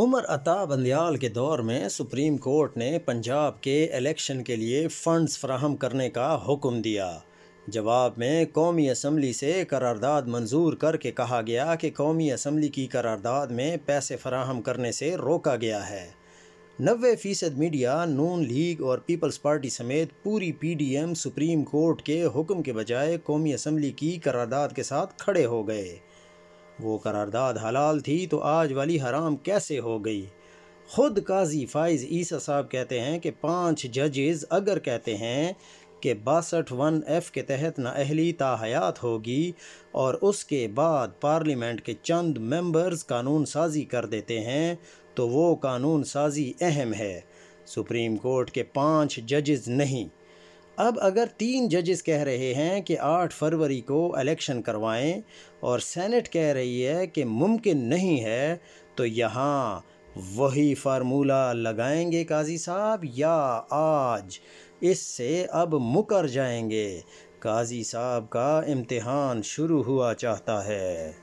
उमर अता बंदयाल के दौर में सुप्रीम कोर्ट ने पंजाब के इलेक्शन के लिए फ़ंड्स फ्राहम करने का हुक्म दिया जवाब में कौमी असम्बली से करारदाद मंजूर करके कहा गया कि कौमी असम्बली की करारदाद में पैसे फराहम करने से रोका गया है नबे फ़ीसद मीडिया नून लीग और पीपल्स पार्टी समेत पूरी P D M supreme court के हुक्म के बजाय कौमी असम्बली की करारदाद के साथ खड़े हो गए वो करारदाद हलाल थी तो आज वाली हराम कैसे हो गई ख़ुद काजी फ़ाइज़ ईसा साहब कहते हैं कि पांच जजेस अगर कहते हैं कि बासठ वन एफ़ के तहत नाअहली ताहयात होगी और उसके बाद पार्लियामेंट के चंद मेंबर्स कानून साजी कर देते हैं तो वो कानून साजी अहम है सुप्रीम कोर्ट के पांच जजेस नहीं अब अगर तीन जजेस कह रहे हैं कि 8 फरवरी को इलेक्शन करवाएं और सेनेट कह रही है कि मुमकिन नहीं है तो यहाँ वही फार्मूला लगाएंगे काजी साहब या आज इससे अब मुकर जाएंगे काजी साहब का इम्तिहान शुरू हुआ चाहता है